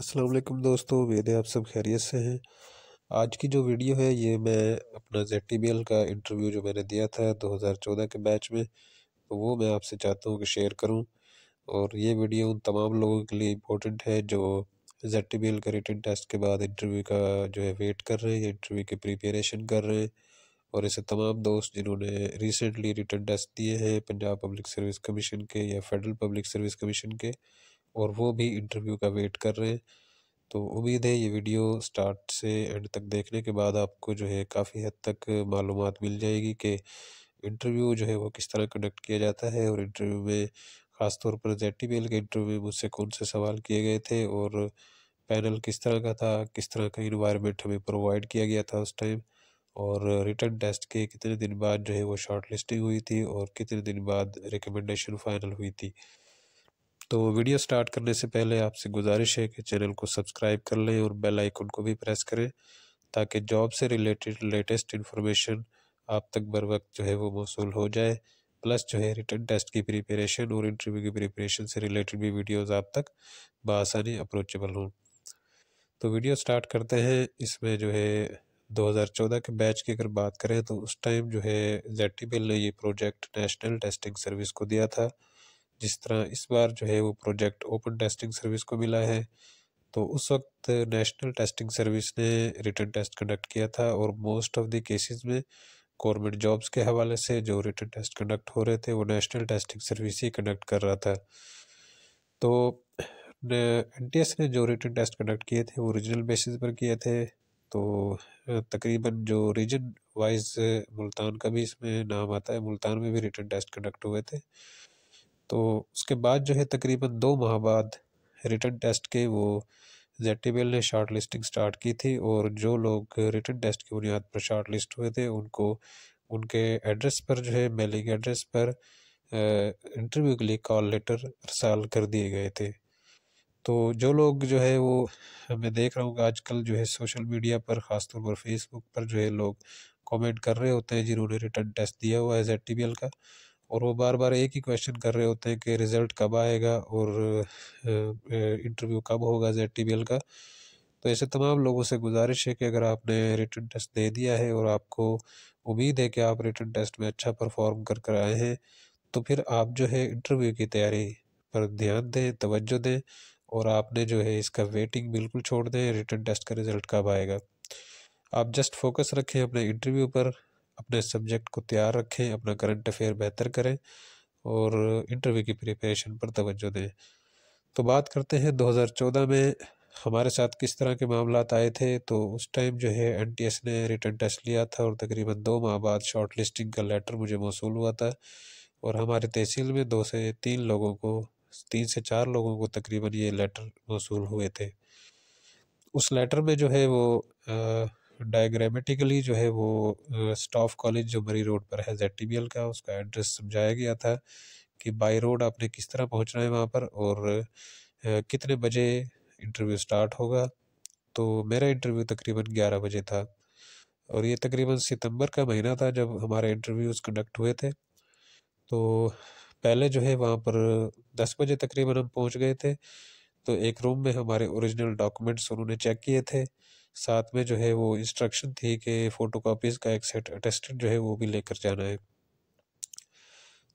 असलकम दोस्तों उम्मीद है आप सब खैरियत से हैं आज की जो वीडियो है ये मैं अपना जेड टी बी एल का इंटरव्यू जो मैंने दिया था 2014 के मैच में तो वो मैं आपसे चाहता हूँ कि शेयर करूँ और ये वीडियो उन तमाम लोगों के लिए इम्पोर्टेंट है जो जेड टी बी एल का रिटर्न टेस्ट के बाद इंटरव्यू का जो है वेट कर रहे हैं इंटरव्यू की प्रिपेरेशन कर रहे हैं और ऐसे तमाम दोस्त जिन्होंने रिसेंटली रिटर्न टेस्ट दिए हैं पंजाब पब्लिक सर्विस कमीशन के या फेडरल पब्लिक सर्विस कमीशन के और वो भी इंटरव्यू का वेट कर रहे हैं तो उम्मीद है ये वीडियो स्टार्ट से एंड तक देखने के बाद आपको जो है काफ़ी हद तक मालूम मिल जाएगी कि इंटरव्यू जो है वो किस तरह कंडक्ट किया जाता है और इंटरव्यू में ख़ासतौर पर टी के इंटरव्यू में मुझसे कौन से सवाल किए गए थे और पैनल किस तरह का था किस तरह का इन्वायरमेंट हमें प्रोवाइड किया गया था उस टाइम और रिटर्न टेस्ट के कितने दिन बाद जो है वो शॉर्ट लिस्टिंग हुई थी और कितने दिन बाद रिकमेंडेशन फाइनल हुई थी तो वीडियो स्टार्ट करने से पहले आपसे गुजारिश है कि चैनल को सब्सक्राइब कर लें और बेल आइकन को भी प्रेस करें ताकि जॉब से रिलेटेड लेटेस्ट इन्फॉर्मेशन आप तक बर वक्त जो है वो मौसू हो जाए प्लस जो है रिटर्न टेस्ट की प्रिपरेशन और इंटरव्यू की प्रिपरेशन से रिलेटेड भी वीडियोज़ आप तक बसानी अप्रोचेबल हों तो वीडियो स्टार्ट करते हैं इसमें जो है 2014 के बैच की अगर बात करें तो उस टाइम जो है जेटी बिल ने ये प्रोजेक्ट नेशनल टेस्टिंग सर्विस को दिया था जिस तरह इस बार जो है वो प्रोजेक्ट ओपन टेस्टिंग सर्विस को मिला है तो उस वक्त नेशनल टेस्टिंग सर्विस ने रिटर्न टेस्ट कंडक्ट किया था और मोस्ट ऑफ द केसेस में गवर्नमेंट जॉब्स के हवाले से जो रिटर्न टेस्ट कंडक्ट हो रहे थे वो नेशनल टेस्टिंग सर्विस ही कंडक्ट कर रहा था तो एन ने जो रिटर्न टेस्ट कंडक्ट किए थे वो रीजनल बेसिस पर किए थे तो तकरीबन जो रीजन वाइज मुल्तान का भी इसमें नाम आता है मुल्तान में भी रिटर्न टेस्ट कंडक्ट हुए थे तो उसके बाद जो है तकरीबन दो माह बाद रिटर्न टेस्ट के वो जेटेबल ने शार्ट लिस्टिंग स्टार्ट की थी और जो लोग रिटर्न टेस्ट की बुनियाद पर शार्ट लिस्ट हुए थे उनको उनके एड्रेस पर जो है मेलिंग एड्रेस पर इंटरव्यू के लिए कॉल लेटर रसाल कर दिए गए थे तो जो लोग जो है वो मैं देख रहा हूँ आजकल जो है सोशल मीडिया पर ख़ासतौर पर फेसबुक पर जो है लोग कमेंट कर रहे होते हैं जिन्होंने रिटर्न टेस्ट दिया हुआ है जेड का और वो बार बार एक ही क्वेश्चन कर रहे होते हैं कि रिज़ल्ट कब आएगा और इंटरव्यू कब होगा जेड टी का तो ऐसे तमाम लोगों से गुजारिश है कि अगर आपने रिटर्न टेस्ट दे दिया है और आपको उम्मीद है कि आप रिटर्न टेस्ट में अच्छा परफॉर्म कर कर आए हैं तो फिर आप जो है इंटरव्यू की तैयारी पर ध्यान दें तवज्जो दें और आपने जो है इसका वेटिंग बिल्कुल छोड़ दें रिटर्न टेस्ट का रिज़ल्ट कब आएगा आप जस्ट फोकस रखें अपने इंटरव्यू पर अपने सब्जेक्ट को तैयार रखें अपना करंट अफेयर बेहतर करें और इंटरव्यू की प्रिपरेशन पर तवज्जो दें तो बात करते हैं 2014 में हमारे साथ किस तरह के मामला आए थे तो उस टाइम जो है एन ने रिटर्न टेस्ट लिया था और तकरीबन दो माह बाद शॉर्ट लिस्टिंग का लेटर मुझे मौसू हुआ था और हमारे तहसील में दो से तीन लोगों को तीन से चार लोगों को तकरीबन ये लेटर मौसू हुए थे उस लेटर में जो है वो डायग्रामेटिकली जो है वो स्टाफ कॉलेज जो मरी रोड पर है जेड का उसका एड्रेस समझाया गया था कि बाई रोड आपने किस तरह पहुंचना है वहाँ पर और कितने बजे इंटरव्यू स्टार्ट होगा तो मेरा इंटरव्यू तकरीबन ग्यारह बजे था और ये तकरीबन सितंबर का महीना था जब हमारे इंटरव्यूज़ कंडक्ट हुए थे तो पहले जो है वहाँ पर दस बजे तकरीबन हम पहुँच गए थे तो एक रूम में हमारे ओरिजिनल डॉक्यूमेंट्स उन्होंने चेक किए थे साथ में जो है वो इंस्ट्रक्शन थी कि फ़ोटो कापीज़ का एक सेट अटेस्टेड जो है वो भी लेकर जाना है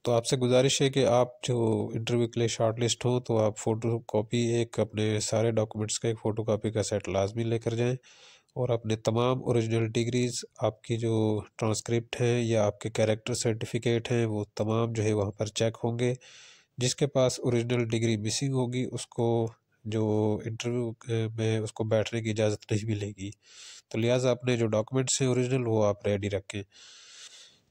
तो आपसे गुजारिश है कि आप जो इंटरव्यू के लिए शॉर्ट लिस्ट हो तो आप फ़ोटो कापी एक अपने सारे डॉक्यूमेंट्स का एक फ़ोटो कापी का सेट लाजमी लेकर जाएँ और अपने तमाम ओरिजिनल डिग्रीज़ आपकी जो ट्रांसक्रिप्ट हैं या आपके कैरेक्टर सर्टिफिकेट हैं वो तमाम जो है वहाँ पर चेक होंगे जिसके पास ओरिजिनल डिग्री मिसिंग होगी उसको जो इंटरव्यू में उसको बैठने की इजाज़त नहीं मिलेगी तो लिहाजा अपने जो डॉक्यूमेंट्स हैं ओरिजिनल वो आप रेडी रखें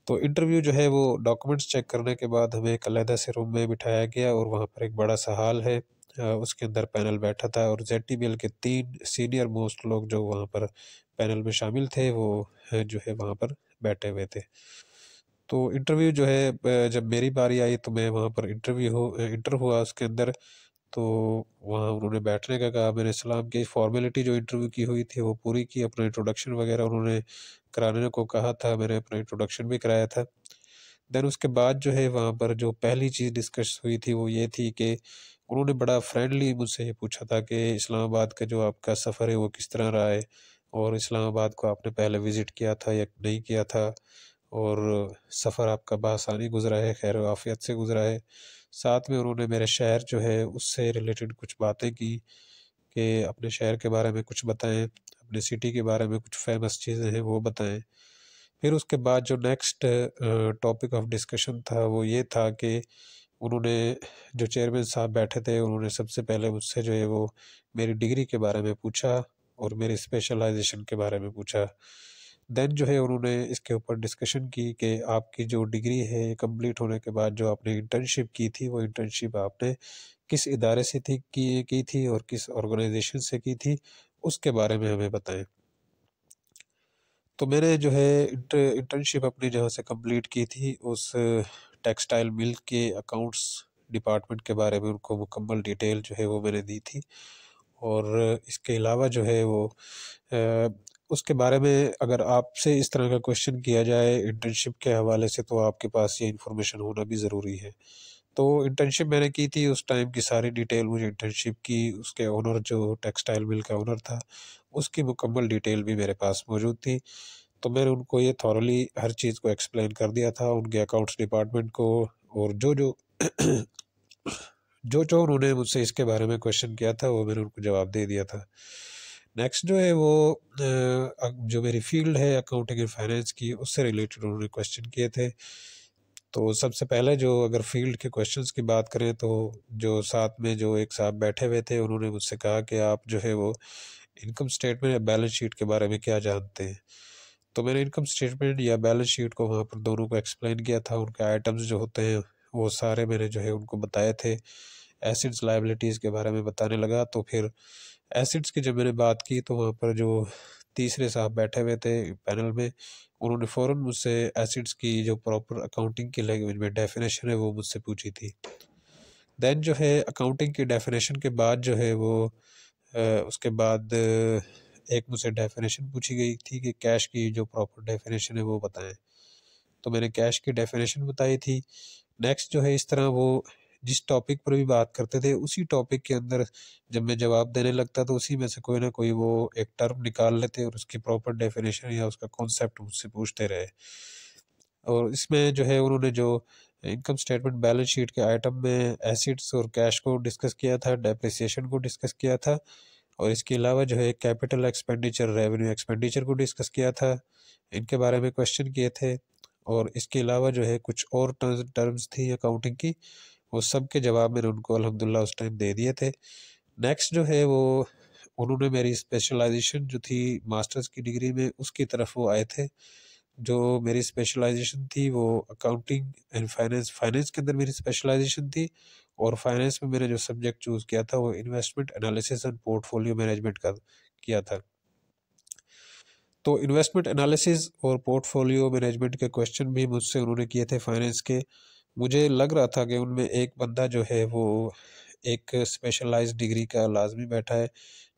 तो इंटरव्यू जो है वो डॉक्यूमेंट्स चेक करने के बाद हमें एक अलहदा से रूम में बिठाया गया और वहाँ पर एक बड़ा सा हाल है उसके अंदर पैनल बैठा था और जेड के तीन सीनियर मोस्ट लोग जो वहाँ पर पैनल में शामिल थे वो जो है वहाँ पर बैठे हुए थे तो इंटरव्यू जो है जब मेरी बारी आई तो मैं वहाँ पर इंटरव्यू हो इंटर हुआ उसके अंदर तो वहाँ उन्होंने बैठने का कहा मेरे सलाम की फॉर्मेलिटी जो इंटरव्यू की हुई थी वो पूरी की अपना इंट्रोडक्शन वगैरह उन्होंने कराने को कहा था मैंने अपना इंट्रोडक्शन भी कराया था दैन उसके बाद जो है वहाँ पर जो पहली चीज़ डिस्कस हुई थी वो ये थी कि उन्होंने बड़ा फ्रेंडली मुझसे ये पूछा था कि इस्लामाबाद का जो आपका सफ़र है वो किस तरह रहा है और इस्लामाबाद को आपने पहले विज़िट किया था या नहीं किया था और सफ़र आपका बसानी गुजरा है खैर वाफ़ियत से गुजरा है साथ में उन्होंने मेरे शहर जो है उससे रिलेटेड कुछ बातें की कि अपने शहर के बारे में कुछ बताएं अपने सिटी के बारे में कुछ फेमस चीज़ें हैं वो बताएं फिर उसके बाद जो नेक्स्ट टॉपिक ऑफ डिस्कशन था वो ये था कि उन्होंने जो चेयरमैन साहब बैठे थे उन्होंने सबसे पहले मुझसे जो है वो मेरी डिग्री के बारे में पूछा और मेरे स्पेशलाइजेशन के बारे में पूछा देन जो है उन्होंने इसके ऊपर डिस्कशन की कि आपकी जो डिग्री है कंप्लीट होने के बाद जो आपने इंटर्नशिप की थी वो इंटर्नशिप आपने किस इदारे से थी की की थी और किस ऑर्गेनाइजेशन से की थी उसके बारे में हमें बताएं तो मैंने जो है इंटर्नशिप अपनी जहाँ से कंप्लीट की थी उस टेक्सटाइल मिल के अकाउंट्स डिपार्टमेंट के बारे में उनको मुकम्मल डिटेल जो है वो मैंने दी थी और इसके अलावा जो है वो उसके बारे में अगर आपसे इस तरह का क्वेश्चन किया जाए इंटर्नशिप के हवाले से तो आपके पास ये इन्फॉर्मेशन होना भी ज़रूरी है तो इंटर्नशिप मैंने की थी उस टाइम की सारी डिटेल मुझे इंटर्नशिप की उसके ओनर जो टेक्सटाइल मिल का ओनर था उसकी मुकम्मल डिटेल भी मेरे पास मौजूद थी तो मैंने उनको ये थॉरली हर चीज़ को एक्सप्लेन कर दिया था उनके अकाउंट्स डिपार्टमेंट को और जो जो जो जो उन्होंने मुझसे इसके बारे में क्वेश्चन किया था वो मैंने उनको जवाब दे दिया था नेक्स्ट जो है वो जो मेरी फील्ड है अकाउंटिंग एंड फाइनेंस की उससे रिलेटेड उन्होंने क्वेश्चन किए थे तो सबसे पहले जो अगर फील्ड के क्वेश्चंस की बात करें तो जो साथ में जो एक साहब बैठे हुए थे उन्होंने मुझसे कहा कि आप जो है वो इनकम स्टेटमेंट या बैलेंस शीट के बारे में क्या जानते हैं तो मैंने इनकम स्टेटमेंट या बैलेंस शीट को वहाँ पर दोनों को एक्सप्लेन किया था उनके आइटम्स जो होते हैं वो सारे मैंने जो है उनको बताए थे एसिड्स लाइबिलिटीज़ के बारे में बताने लगा तो फिर एसिड्स की जब मैंने बात की तो वहाँ पर जो तीसरे साहब बैठे हुए थे पैनल में उन्होंने फ़ौर मुझसे एसिड्स की जो प्रॉपर अकाउंटिंग की लैंग्वेज में डेफिनेशन है वो मुझसे पूछी थी दैन जो है अकाउंटिंग की डेफिनेशन के बाद जो है वो आ, उसके बाद एक मुझसे डेफिनेशन पूछी गई थी कि कैश की जो प्रॉपर डेफिनेशन है वो बताएं तो मैंने कैश की डेफिनेशन बताई थी नेक्स्ट जो है इस तरह वो जिस टॉपिक पर भी बात करते थे उसी टॉपिक के अंदर जब मैं जवाब देने लगता तो उसी में से कोई ना कोई वो एक टर्म निकाल लेते और उसकी प्रॉपर डेफिनेशन या उसका कॉन्सेप्ट मुझसे पूछते रहे और इसमें जो है उन्होंने जो इनकम स्टेटमेंट बैलेंस शीट के आइटम में एसिड्स और कैश को डिस्कस किया था डेप्रिसिएशन को डिस्कस किया था और इसके अलावा जो है कैपिटल एक्सपेंडिचर रेवेन्यू एक्सपेंडिचर को डिस्कस किया था इनके बारे में क्वेश्चन किए थे और इसके अलावा जो है कुछ और टर्म्स थी अकाउंटिंग की वो सब के जवाब मैंने उनको अलहमदिल्ला उस टाइम दे दिए थे नेक्स्ट जो है वो उन्होंने मेरी स्पेशलाइजेशन जो थी मास्टर्स की डिग्री में उसकी तरफ वो आए थे जो मेरी स्पेशलाइजेशन थी वो अकाउंटिंग एंड फाइनेंस फाइनेंस के अंदर मेरी स्पेशलाइजेशन थी और फाइनेंस में मैंने जो सब्जेक्ट चूज़ किया था वो investment analysis and portfolio management का किया था तो इन्वेस्टमेंट एनालिसिस और पोर्टफोलियो मैनेजमेंट के क्वेश्चन भी मुझसे उन्होंने किए थे फाइनेंस के मुझे लग रहा था कि उनमें एक बंदा जो है वो एक स्पेशलाइज डिग्री का लाजमी बैठा है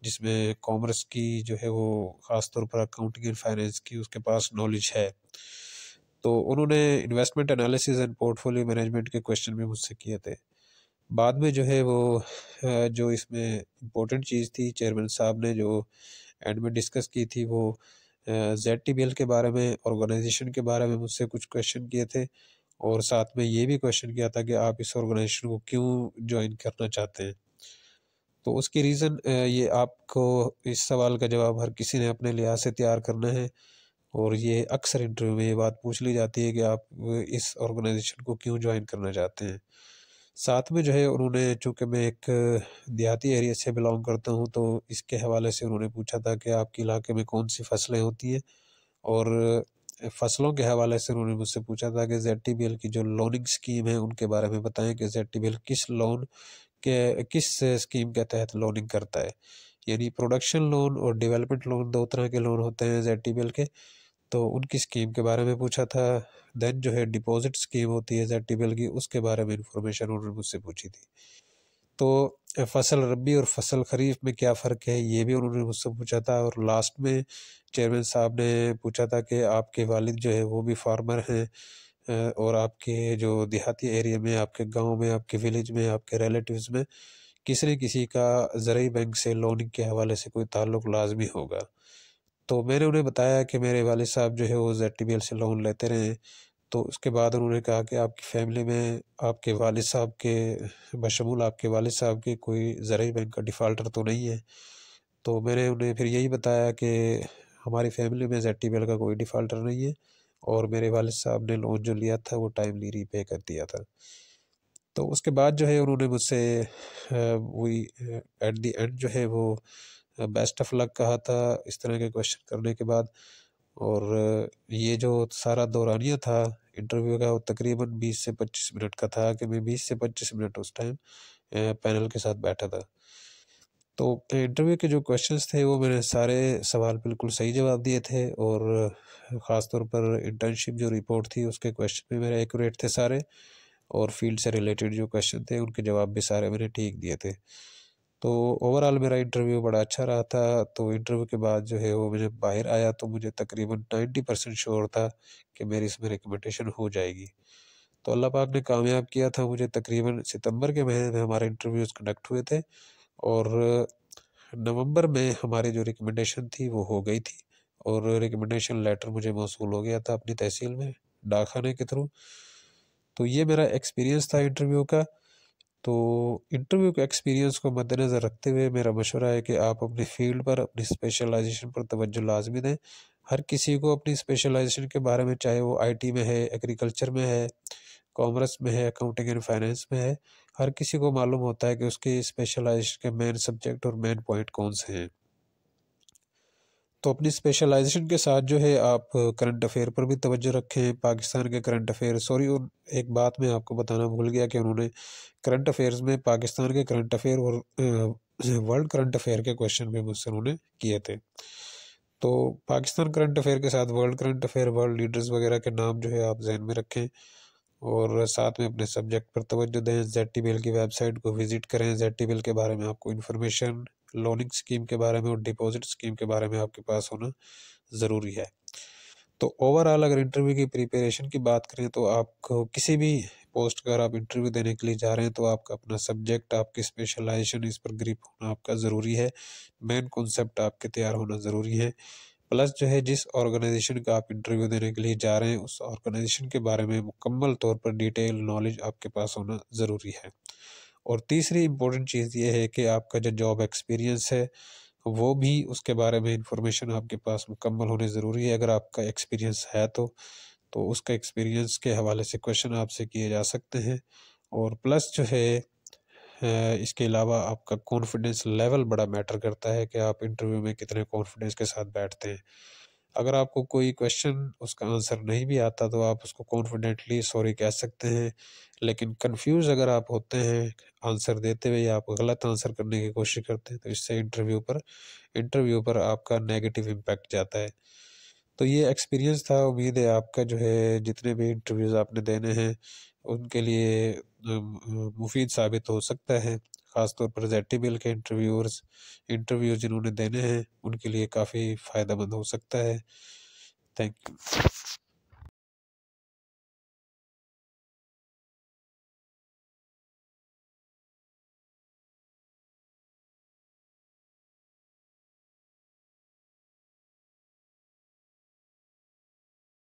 जिसमें कॉमर्स की जो है वो ख़ास तौर पर अकाउंटिंग एंड फाइनेंस की उसके पास नॉलेज है तो उन्होंने investment analysis and portfolio management के क्वेश्चन भी मुझसे किए थे बाद में जो है वो जो इसमें इम्पोर्टेंट चीज़ थी चेयरमैन साहब ने जो एंड में डिस्कस की थी वो जेड टी के बारे में ऑर्गेनाइजेशन के बारे में मुझसे कुछ क्वेश्चन किए थे और साथ में ये भी क्वेश्चन किया था कि आप इस ऑर्गेनाइजेशन को क्यों ज्वाइन करना चाहते हैं तो उसकी रीज़न ये आपको इस सवाल का जवाब हर किसी ने अपने लिहाज से तैयार करना है और ये अक्सर इंटरव्यू में ये बात पूछ ली जाती है कि आप इस ऑर्गेनाइजेशन को क्यों ज्वाइन करना चाहते हैं साथ में जो है उन्होंने चूँकि मैं एक देहाती एरिया से बिलोंग करता हूँ तो इसके हवाले से उन्होंने पूछा था कि आपके इलाके में कौन सी फसलें होती हैं और फसलों के हवाले से उन्होंने मुझसे पूछा था कि जेड टी बी एल की जो लोनिंग स्कीम है उनके बारे में बताएं कि जेड टी बी एल किस लोन के किस स्कीम के तहत लोनिंग करता है यानी प्रोडक्शन लोन और डेवलपमेंट लोन दो तरह के लोन होते हैं जेड टी बी एल के तो उनकी स्कीम के बारे में पूछा था देन जो है डिपॉजिट स्कीम होती है जेड टी बी एल की उसके बारे में इंफॉर्मेशन उन्होंने मुझसे पूछी थी तो फसल रबी और फसल खरीफ में क्या फ़र्क है ये भी उन्होंने मुझसे पूछा था और लास्ट में चेयरमैन साहब ने पूछा था कि आपके वालिद जो है वो भी फार्मर हैं और आपके जो देहाती एरिया में आपके गांव में आपके विलेज में आपके रिलेटिव्स में किसी ने किसी का ज़रूरी बैंक से लोन के हवाले से कोई ताल्लुक लाजमी होगा तो मैंने उन्हें बताया कि मेरे वाले साहब जो है वो जेड से लोन लेते रहे तो उसके बाद उन्होंने कहा कि आपकी फैमिली में आपके वाल साहब के बशमूल आपके वाल साहब के कोई ज़रूरी बैंक का डिफ़ाल्टर तो नहीं है तो मैंने उन्हें फिर यही बताया कि हमारी फैमिली में जेड टी का कोई डिफ़ाल्टर नहीं है और मेरे वाल साहब ने लोन जो लिया था वो टाइमली रीपे कर दिया था तो उसके बाद जो है उन्होंने मुझसे वही एट दी एंड जो है वो बेस्ट ऑफ लक कहा था इस तरह के क्वेश्चन करने के बाद और ये जो सारा दौरानिया था इंटरव्यू का वो तकरीबन 20 से 25 मिनट का था कि मैं 20 से 25 मिनट उस टाइम पैनल के साथ बैठा था तो इंटरव्यू के जो क्वेश्चंस थे वो मैंने सारे सवाल बिल्कुल सही जवाब दिए थे और ख़ास तौर पर इंटर्नशिप जो रिपोर्ट थी उसके क्वेश्चन भी मेरे एक्यूरेट थे सारे और फील्ड से रिलेटेड जो क्वेश्चन थे उनके जवाब भी सारे मैंने ठीक दिए थे तो ओवरऑल मेरा इंटरव्यू बड़ा अच्छा रहा था तो इंटरव्यू के बाद जो है वो मुझे बाहर आया तो मुझे तकरीबन नाइन्टी परसेंट श्योर था कि मेरी इसमें रिकमेंडेशन हो जाएगी तो अल्लाह पाक ने कामयाब किया था मुझे तकरीबन सितंबर के महीने में हमारे इंटरव्यूज़ कंडक्ट हुए थे और नवंबर में हमारी जो रिकमेंडेशन थी वो हो गई थी और रिकमेंडेशन लेटर मुझे मौसू हो गया था अपनी तहसील में डाकखाने के थ्रू तो ये मेरा एक्सपीरियंस था इंटरव्यू का तो इंटरव्यू के एक्सपीरियंस को मद्दनज़र रखते हुए मेरा मशवरा है कि आप अपनी फील्ड पर अपनी स्पेशलाइजेशन पर तवज्जो लाजमी दें हर किसी को अपनी स्पेशलाइजेशन के बारे में चाहे वो आईटी में है एग्रीकल्चर में है कॉमर्स में है अकाउंटिंग एंड फाइनेंस में है हर किसी को मालूम होता है कि उसकी स्पेशलाइजेशन के मेन सब्जेक्ट और मेन पॉइंट कौन से हैं तो अपनी स्पेशलाइजेशन के साथ जो है आप करंट अफेयर पर भी तवज्जो रखें पाकिस्तान के करंट अफेयर सॉरी और एक बात मैं आपको बताना भूल गया कि उन्होंने करंट अफेयर्स में पाकिस्तान के करंट अफेयर और वर्ल्ड करंट अफेयर के क्वेश्चन भी मुझसे उन्होंने किए थे तो पाकिस्तान करंट अफेयर के साथ world current affair world leaders वगैरह के नाम जो है आप जहन में रखें और साथ में अपने सब्जेक्ट पर तवज्जो दें जेड टी की वेबसाइट को विज़िट करें जेड टी के बारे में आपको इन्फॉर्मेशन लोनिंग स्कीम के बारे में और डिपॉजिट स्कीम के बारे में आपके पास होना ज़रूरी है तो ओवरऑल अगर इंटरव्यू की प्रिपरेशन की बात करें तो आपको किसी भी पोस्ट का अगर आप इंटरव्यू देने के लिए जा रहे हैं तो आपका अपना सब्जेक्ट आपकी स्पेशलाइजेशन इस पर ग्रिप होना आपका ज़रूरी है मेन कॉन्सेप्ट आपके तैयार होना ज़रूरी है प्लस जो है जिस ऑर्गेनाइजेशन का आप इंटरव्यू देने के लिए जा रहे हैं उस ऑर्गेनाइजेशन के बारे में मुकम्मल तौर पर डिटेल नॉलेज आपके पास होना ज़रूरी है और तीसरी इम्पोर्टेंट चीज़ ये है कि आपका जो जॉब एक्सपीरियंस है वो भी उसके बारे में इंफॉर्मेशन आपके पास मुकम्मल होने ज़रूरी है अगर आपका एक्सपीरियंस है तो तो उसका एक्सपीरियंस के हवाले से क्वेश्चन आपसे किए जा सकते हैं और प्लस जो है इसके अलावा आपका कॉन्फिडेंस लेवल बड़ा मैटर करता है कि आप इंटरव्यू में कितने कॉन्फिडेंस के साथ बैठते हैं अगर आपको कोई क्वेश्चन उसका आंसर नहीं भी आता तो आप उसको कॉन्फिडेंटली सॉरी कह सकते हैं लेकिन कंफ्यूज अगर आप होते हैं आंसर देते हुए आप गलत आंसर करने की कोशिश करते हैं तो इससे इंटरव्यू पर इंटरव्यू पर आपका नेगेटिव इम्पैक्ट जाता है तो ये एक्सपीरियंस था उम्मीद है आपका जो है जितने भी इंटरव्यूज़ आपने देने हैं उनके लिए मुफीद साबित हो सकता है ख़ासतौर पर बिल के इंटरव्यूर्स इंटरव्यू जिन्होंने देने हैं उनके लिए काफ़ी फ़ायदेमंद हो सकता है थैंक यू